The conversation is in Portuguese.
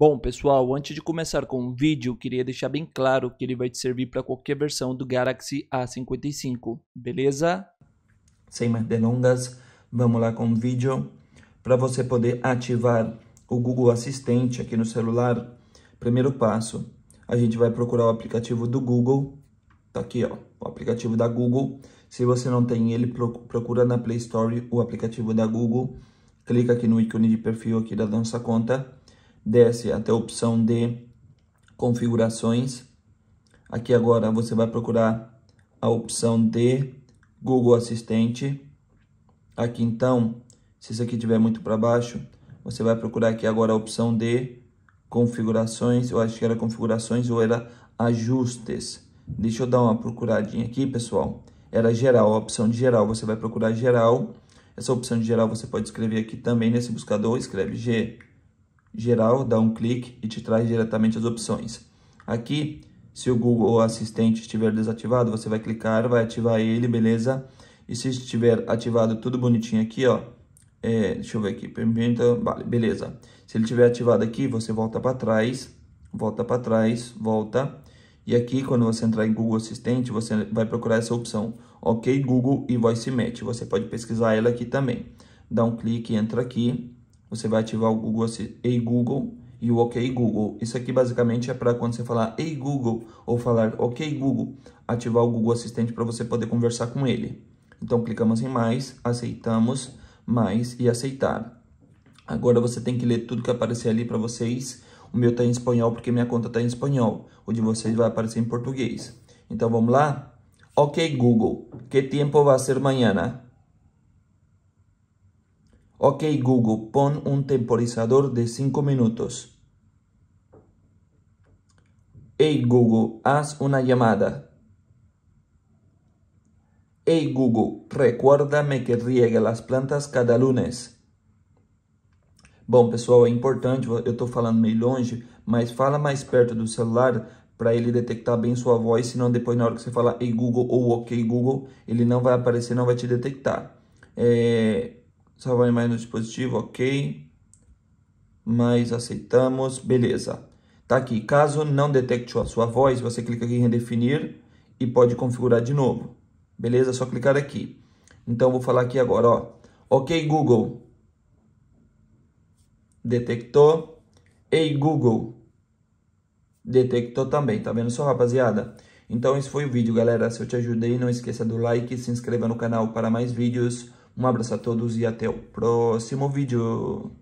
Bom, pessoal, antes de começar com o vídeo, queria deixar bem claro que ele vai te servir para qualquer versão do Galaxy A55, beleza? Sem mais delongas, vamos lá com o vídeo. Para você poder ativar o Google Assistente aqui no celular, primeiro passo, a gente vai procurar o aplicativo do Google, tá aqui ó, o aplicativo da Google. Se você não tem ele, procura na Play Store o aplicativo da Google, clica aqui no ícone de perfil aqui da nossa conta, desce até a opção de configurações. Aqui agora você vai procurar a opção de Google Assistente. Aqui então, se isso aqui estiver muito para baixo, você vai procurar aqui agora a opção de configurações. Eu acho que era configurações ou era ajustes. Deixa eu dar uma procuradinha aqui, pessoal. Era geral, a opção de geral. Você vai procurar geral. Essa opção de geral você pode escrever aqui também nesse buscador. Escreve G geral, dá um clique e te traz diretamente as opções. Aqui, se o Google Assistente estiver desativado, você vai clicar, vai ativar ele, beleza? E se estiver ativado tudo bonitinho aqui, ó, é, deixa eu ver aqui, permita, vale, beleza. Se ele estiver ativado aqui, você volta para trás, volta para trás, volta. E aqui, quando você entrar em Google Assistente, você vai procurar essa opção, ok Google e Voice Match. Você pode pesquisar ela aqui também. Dá um clique, entra aqui, você vai ativar o Google assim, Ei Google e o OK Google. Isso aqui basicamente é para quando você falar Ei Google ou falar OK Google, ativar o Google Assistente para você poder conversar com ele. Então clicamos em mais, aceitamos, mais e aceitar. Agora você tem que ler tudo que aparecer ali para vocês. O meu está em espanhol porque minha conta está em espanhol. O de vocês vai aparecer em português. Então vamos lá? Ok Google, que tempo vai ser amanhã? Ok, Google, pon un temporizador de 5 minutos. Hey, Google, haz una llamada. Hey, Google, recuérdame que riegue as plantas cada lunes. Bom, pessoal, é importante, eu estou falando meio longe, mas fala mais perto do celular para ele detectar bem sua voz, senão depois na hora que você falar Ei Google ou Ok Google, ele não vai aparecer, não vai te detectar. É, Salvar mais no dispositivo, ok. Mas aceitamos, beleza. Tá aqui, caso não detecte a sua voz, você clica aqui em redefinir e pode configurar de novo. Beleza? É só clicar aqui. Então, vou falar aqui agora, ó. Ok, Google. Detectou. Ei, Google. Detectou também, tá vendo só, rapaziada? Então, esse foi o vídeo, galera. Se eu te ajudei, não esqueça do like, se inscreva no canal para mais vídeos. Um abraço a todos e até o próximo vídeo.